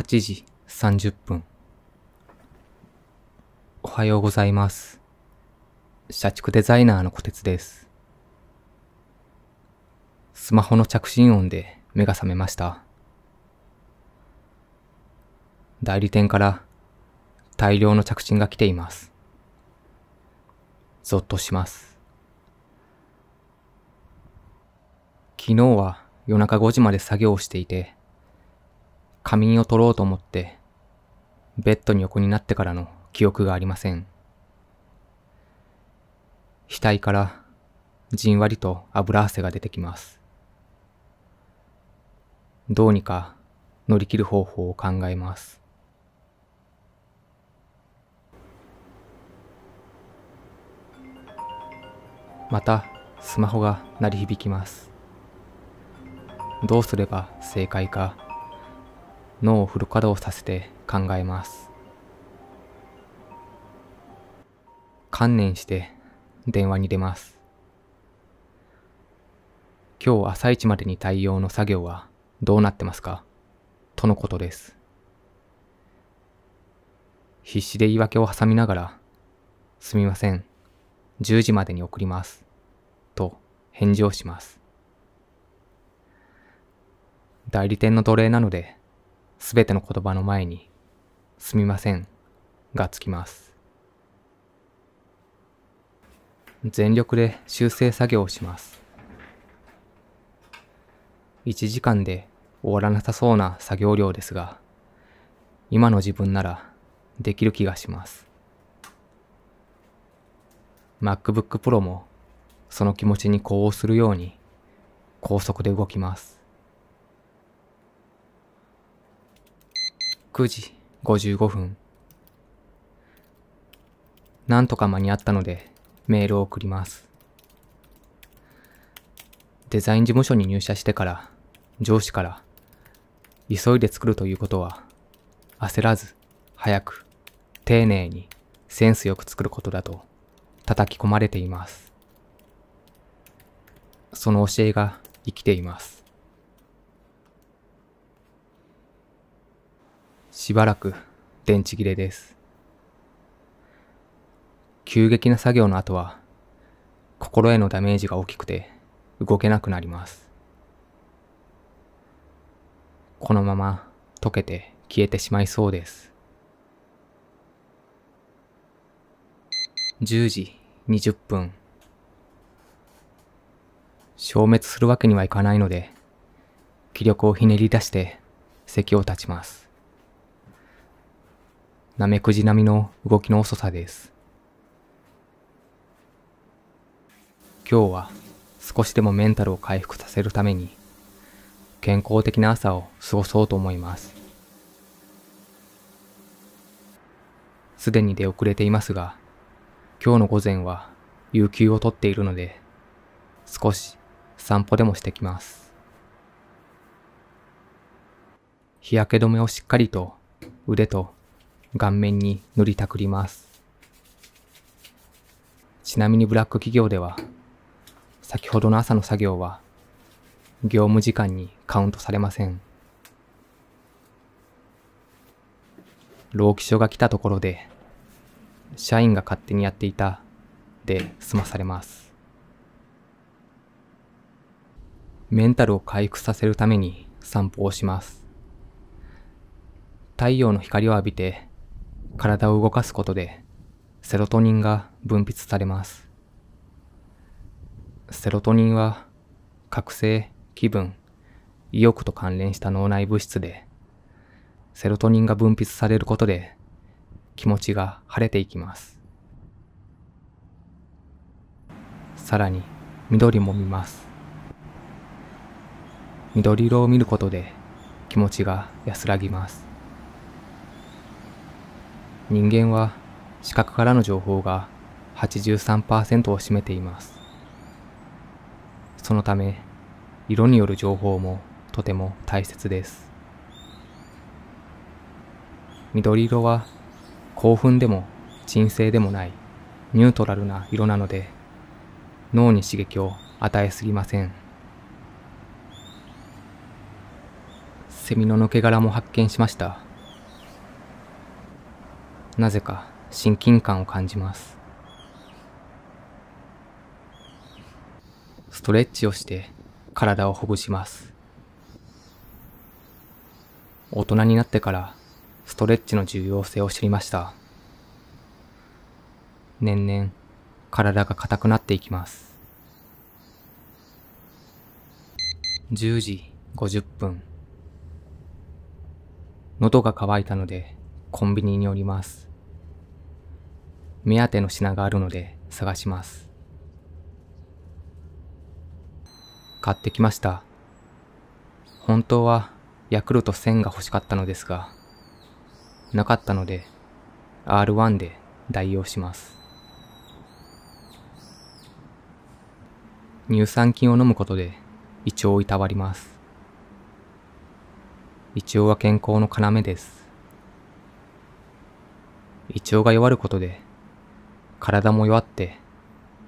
8時30分。おはようございます。社畜デザイナーの小鉄です。スマホの着信音で目が覚めました。代理店から大量の着信が来ています。ぞっとします。昨日は夜中5時まで作業をしていて、仮眠を取ろうと思って、ベッドに横になってからの記憶がありません。額からじんわりと油汗が出てきます。どうにか乗り切る方法を考えます。またスマホが鳴り響きます。どうすれば正解か脳をフル稼働させて考えます観念して電話に出ます今日朝一までに対応の作業はどうなってますかとのことです必死で言い訳を挟みながら「すみません10時までに送ります」と返事をします代理店の奴隷なのですべての言葉の前に、すみませんがつきます。全力で修正作業をします。1時間で終わらなさそうな作業量ですが、今の自分ならできる気がします。MacBook Pro もその気持ちに呼応するように高速で動きます。9時55分。なんとか間に合ったので、メールを送ります。デザイン事務所に入社してから、上司から、急いで作るということは、焦らず、早く、丁寧に、センスよく作ることだと、叩き込まれています。その教えが生きています。しばらく電池切れです。急激な作業の後は、心へのダメージが大きくて動けなくなります。このまま溶けて消えてしまいそうです。10時20分。消滅するわけにはいかないので、気力をひねり出して席を立ちます。なめくじ並みの動きの遅さです。今日は少しでもメンタルを回復させるために健康的な朝を過ごそうと思います。すでに出遅れていますが、今日の午前は有給を取っているので、少し散歩でもしてきます。日焼け止めをしっかりと腕と顔面に塗りたくります。ちなみにブラック企業では、先ほどの朝の作業は、業務時間にカウントされません。労基署が来たところで、社員が勝手にやっていたで済まされます。メンタルを回復させるために散歩をします。太陽の光を浴びて体を動かすことでセロトニンが分泌されますセロトニンは覚醒気分意欲と関連した脳内物質でセロトニンが分泌されることで気持ちが晴れていきますさらに緑も見ます緑色を見ることで気持ちが安らぎます人間は視覚からの情報が83%を占めています。そのため、色による情報もとても大切です。緑色は興奮でも鎮静でもないニュートラルな色なので脳に刺激を与えすぎません。セミの抜け殻も発見しました。なぜか親近感を感じますストレッチをして体をほぐします大人になってからストレッチの重要性を知りました年々体が硬くなっていきます10時50分喉が渇いたのでコンビニに寄ります目当ての品があるので探します。買ってきました。本当はヤクルト1000が欲しかったのですが、なかったので R1 で代用します。乳酸菌を飲むことで胃腸をいたわります。胃腸は健康の要です。胃腸が弱ることで体も弱って、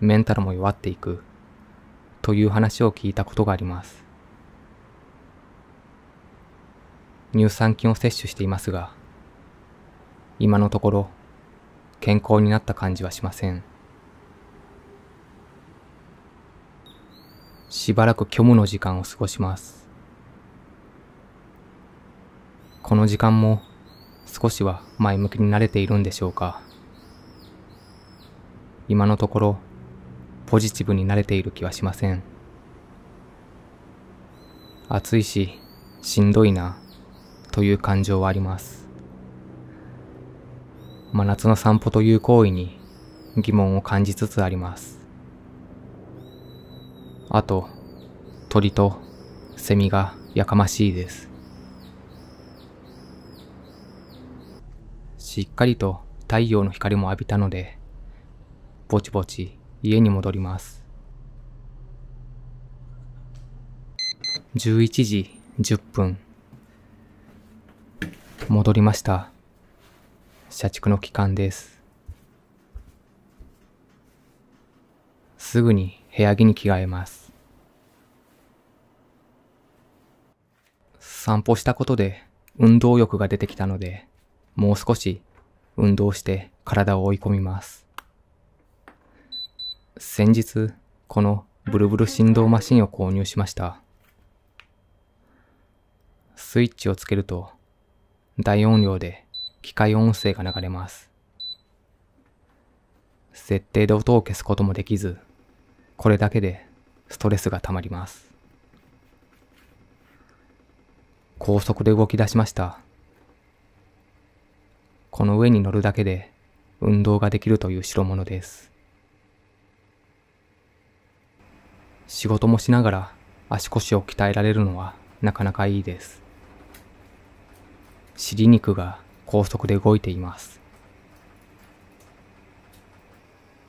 メンタルも弱っていく、という話を聞いたことがあります。乳酸菌を摂取していますが、今のところ健康になった感じはしません。しばらく虚無の時間を過ごします。この時間も少しは前向きになれているんでしょうか。今のところポジティブになれている気はしません暑いししんどいなという感情はあります真夏の散歩という行為に疑問を感じつつありますあと鳥とセミがやかましいですしっかりと太陽の光も浴びたのでぼちぼち家に戻ります。11時10分。戻りました。社畜の帰還です。すぐに部屋着に着替えます。散歩したことで運動欲が出てきたので、もう少し運動して体を追い込みます。先日、このブルブル振動マシンを購入しました。スイッチをつけると、大音量で機械音声が流れます。設定で音を消すこともできず、これだけでストレスが溜まります。高速で動き出しました。この上に乗るだけで運動ができるという代物です。仕事もしながら足腰を鍛えられるのはなかなかいいです。尻肉が高速で動いています。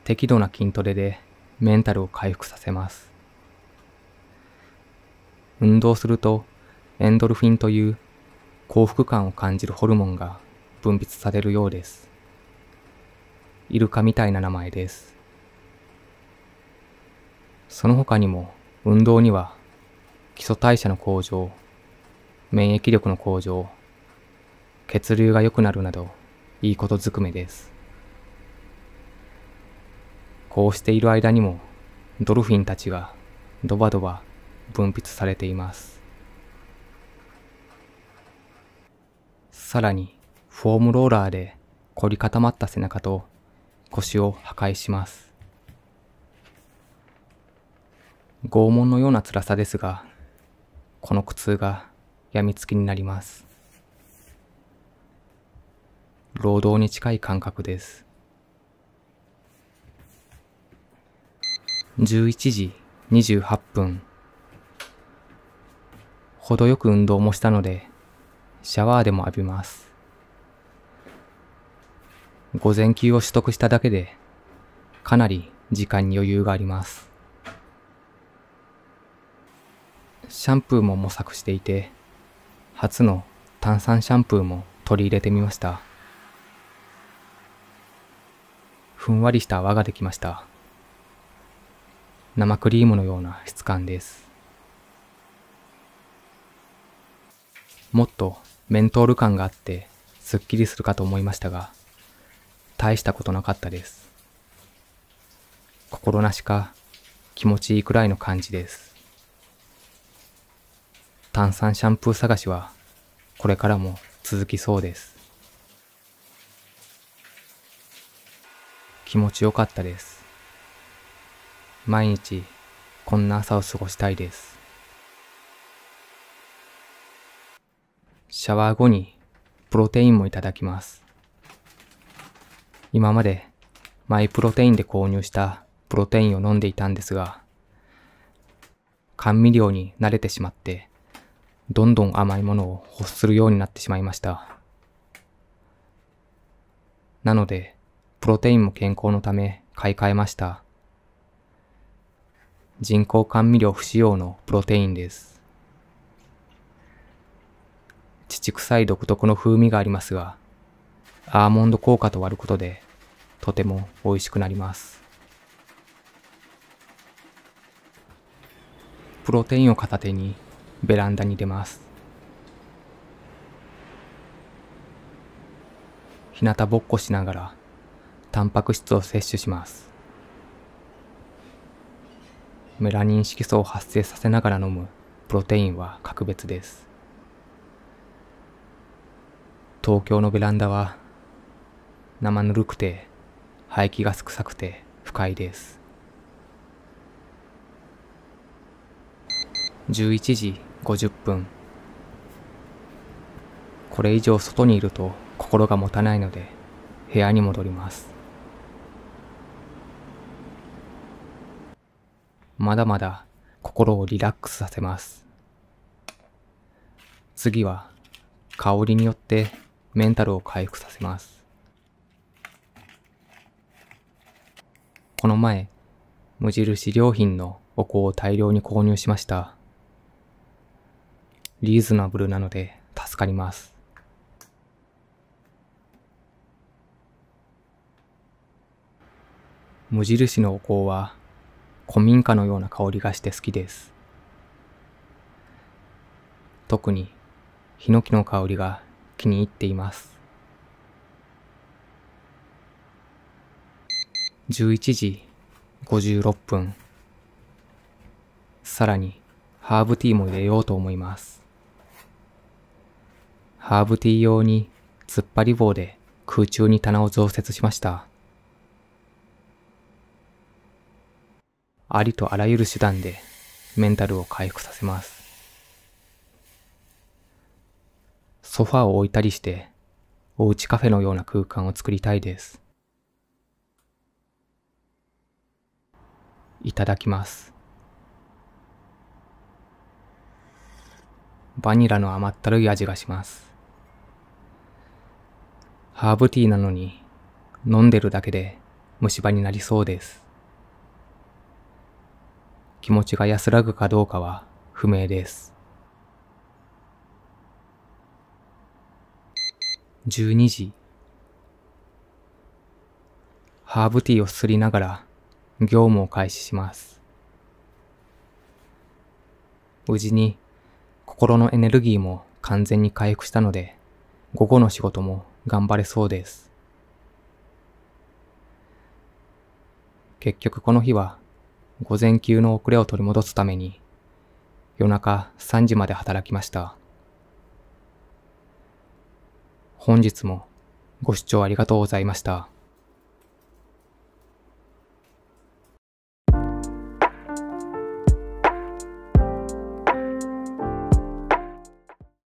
適度な筋トレでメンタルを回復させます。運動するとエンドルフィンという幸福感を感じるホルモンが分泌されるようです。イルカみたいな名前です。その他にも運動には基礎代謝の向上、免疫力の向上、血流が良くなるなどいいことずくめです。こうしている間にもドルフィンたちがドバドバ分泌されています。さらにフォームローラーで凝り固まった背中と腰を破壊します。拷問のような辛さですが、この苦痛が病みつきになります。労働に近い感覚です。11時28分。程よく運動もしたので、シャワーでも浴びます。午前休を取得しただけで、かなり時間に余裕があります。シャンプーも模索していて、初の炭酸シャンプーも取り入れてみました。ふんわりした泡ができました。生クリームのような質感です。もっとメントール感があってすっきりするかと思いましたが、大したことなかったです。心なしか気持ちいいくらいの感じです。炭酸シャンプー探しはこれからも続きそうです気持ちよかったです毎日こんな朝を過ごしたいですシャワー後にプロテインもいただきます今までマイプロテインで購入したプロテインを飲んでいたんですが甘味料に慣れてしまってどんどん甘いものを欲するようになってしまいました。なので、プロテインも健康のため買い替えました。人工甘味料不使用のプロテインです。乳臭い独特の風味がありますが、アーモンド効果と割ることで、とても美味しくなります。プロテインを片手にベランダに出ます日向ぼっこしながらタンパク質を摂取しますメラニン色素を発生させながら飲むプロテインは格別です東京のベランダは生ぬるくて排気ガス臭くて不快です11時50分これ以上外にいると心が持たないので部屋に戻りますまだまだ心をリラックスさせます次は香りによってメンタルを回復させますこの前無印良品のお香を大量に購入しましたリーズナブルなので助かります。無印のお香は古民家のような香りがして好きです。特にヒノキの香りが気に入っています。11時56分。さらにハーブティーも入れようと思います。ハーブティー用に突っ張り棒で空中に棚を増設しました。ありとあらゆる手段でメンタルを回復させます。ソファーを置いたりして、おうちカフェのような空間を作りたいです。いただきます。バニラの甘ったるい味がします。ハーブティーなのに飲んでるだけで虫歯になりそうです。気持ちが安らぐかどうかは不明です。12時。ハーブティーをすすりながら業務を開始します。無事に心のエネルギーも完全に回復したので、午後の仕事も頑張れそうです。結局この日は午前中の遅れを取り戻すために夜中3時まで働きました。本日もご視聴ありがとうございました。